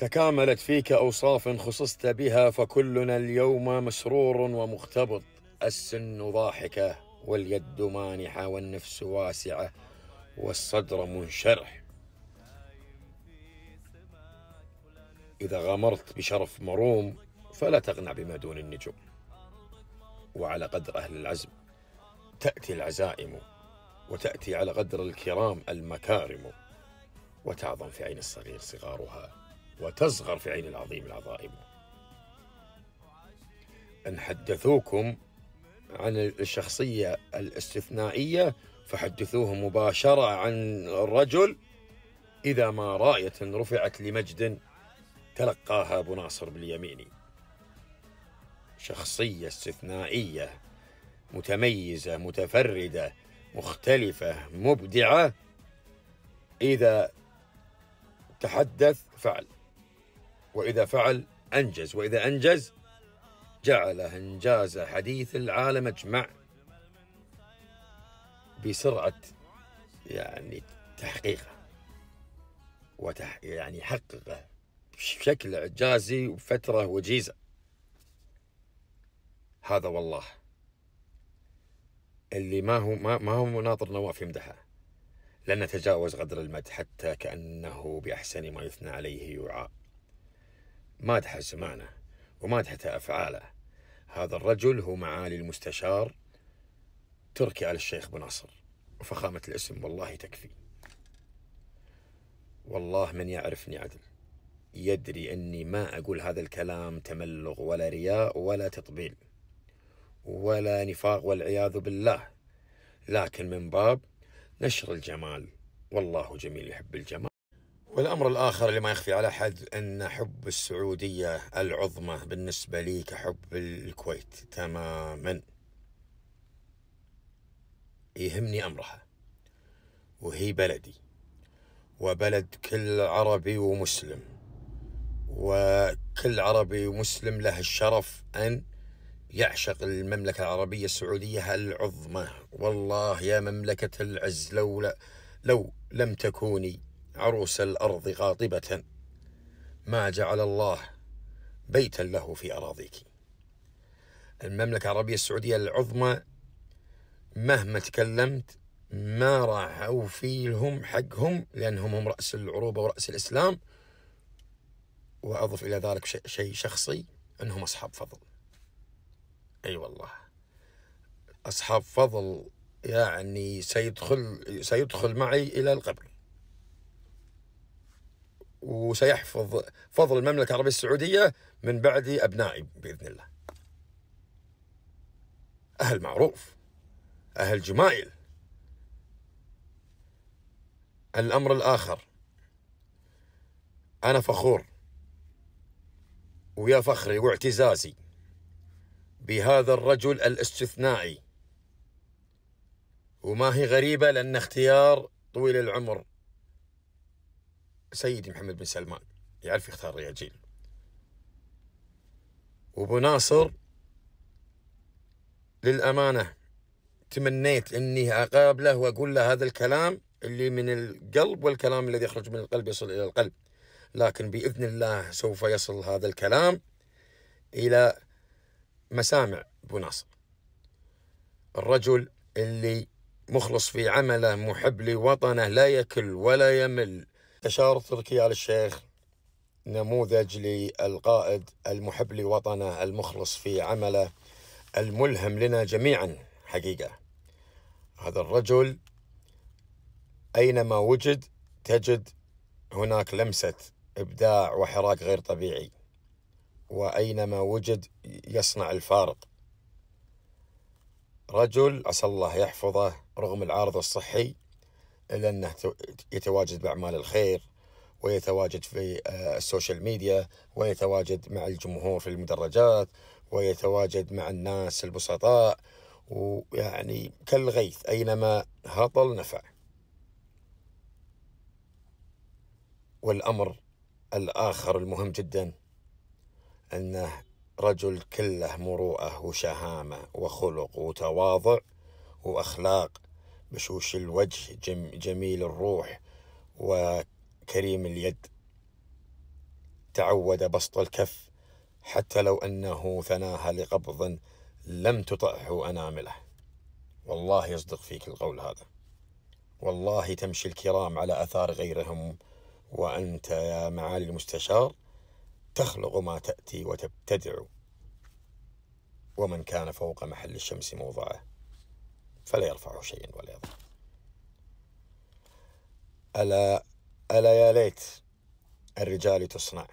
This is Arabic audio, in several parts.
تكاملت فيك أوصاف خصصت بها فكلنا اليوم مسرور ومختبط السن ضاحكة واليد مانحة والنفس واسعة والصدر منشرح إذا غامرت بشرف مروم فلا تقنع بما دون النجوم وعلى قدر أهل العزم تأتي العزائم وتأتي على قدر الكرام المكارم وتعظم في عين الصغير صغارها وتصغر في عين العظيم العظائم أن حدثوكم عن الشخصية الاستثنائية فحدثوه مباشرة عن الرجل إذا ما راية رفعت لمجد تلقاها أبو ناصر باليميني شخصية استثنائية متميزة متفردة مختلفة مبدعة إذا تحدث فعل وإذا فعل أنجز وإذا أنجز جعل إنجاز حديث العالم أجمع بسرعة يعني تحقيقه وتح يعني حققه بشكل إعجازي وفترة وجيزة هذا والله اللي ما هو ما, ما هو مناظر نواف يمدحه لن نتجاوز غدر المدح حتى كأنه بأحسن ما يثنى عليه يعاب مادح زمانه ومادحة أفعاله هذا الرجل هو معالي المستشار تركي آل الشيخ بناصر ناصر وفخامة الاسم والله تكفي والله من يعرفني عدل يدري أني ما أقول هذا الكلام تملغ ولا رياء ولا تطبيل ولا نفاق والعياذ بالله لكن من باب نشر الجمال والله جميل يحب الجمال والأمر الآخر اللي ما يخفي على أحد أن حب السعودية العظمى بالنسبة لي كحب الكويت تماما يهمني أمرها وهي بلدي وبلد كل عربي ومسلم وكل عربي ومسلم له الشرف أن يعشق المملكة العربية السعودية العظمى والله يا مملكة العز لو, لو لم تكوني عروس الأرض غاضبة ما جعل الله بيتا له في أراضيك المملكة العربية السعودية العظمى مهما تكلمت ما راح أوفي لهم حقهم لأنهم هم رأس العروبة ورأس الإسلام وأضف إلى ذلك شيء شخصي أنهم أصحاب فضل أي أيوة والله أصحاب فضل يعني سيدخل سيدخل معي إلى القبر وسيحفظ فضل المملكة العربية السعودية من بعد أبنائي بإذن الله أهل معروف أهل جمائل الأمر الآخر أنا فخور ويا فخري واعتزازي بهذا الرجل الاستثنائي وما هي غريبة لأن اختيار طويل العمر سيدي محمد بن سلمان يعرف يختار رياجيل وابو ناصر للأمانة تمنيت أني أقابله وأقول له هذا الكلام اللي من القلب والكلام الذي يخرج من القلب يصل إلى القلب لكن بإذن الله سوف يصل هذا الكلام إلى مسامع أبو ناصر الرجل اللي مخلص في عمله محب لوطنه لا يكل ولا يمل أشار تركي آل الشيخ نموذج للقائد المحب لوطنه المخلص في عمله الملهم لنا جميعا حقيقة هذا الرجل أينما وجد تجد هناك لمسة إبداع وحراك غير طبيعي وأينما وجد يصنع الفارق رجل عسى الله يحفظه رغم العارض الصحي لأنه يتواجد بأعمال الخير ويتواجد في آه، السوشيال ميديا ويتواجد مع الجمهور في المدرجات ويتواجد مع الناس البسطاء ويعني كالغيث أينما هطل نفع والأمر الآخر المهم جدا أنه رجل كله مروءة وشهامة وخلق وتواضع وأخلاق بشوش الوجه جميل الروح وكريم اليد تعود بسط الكف حتى لو أنه ثناها لقبض لم تطعه أنامله والله يصدق فيك القول هذا والله تمشي الكرام على أثار غيرهم وأنت يا معالي المستشار تخلق ما تأتي وتبتدع ومن كان فوق محل الشمس موضعه فلا يرفع شيئا ولا يضع ألا ألا يا ليت الرجال تصنع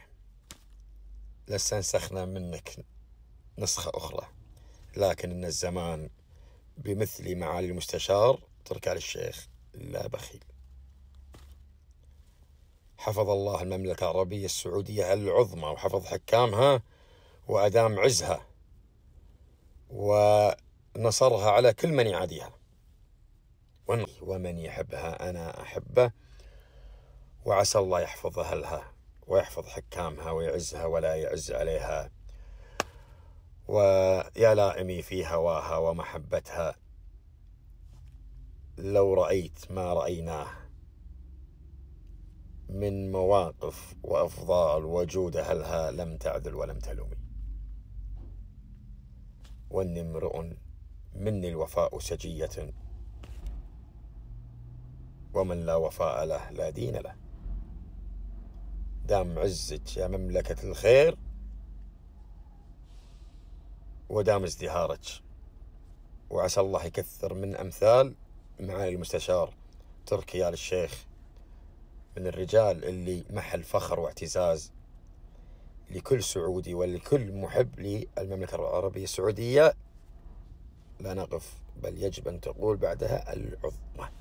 لاستنسخنا منك نسخة أخرى لكن إن الزمان بمثل معالي المستشار ترك على الشيخ لا بخيل حفظ الله المملكة العربية السعودية العظمى وحفظ حكامها وأدام عزها و بصرها على كل من يعاديها ومن يحبها أنا أحبه وعسى الله يحفظ أهلها ويحفظ حكامها ويعزها ولا يعز عليها ويا لائمي في هواها ومحبتها لو رأيت ما رأيناه من مواقف وأفضال وجود أهلها لم تعذل ولم تلومي وإن امرؤ مني الوفاء سجية ومن لا وفاء له لا دين له دام عزك يا مملكة الخير ودام ازدهارك وعسى الله يكثر من أمثال معالي المستشار تركي آل الشيخ من الرجال اللي محل فخر واعتزاز لكل سعودي ولكل محب للمملكة العربية السعودية لا نقف بل يجب أن تقول بعدها العظمى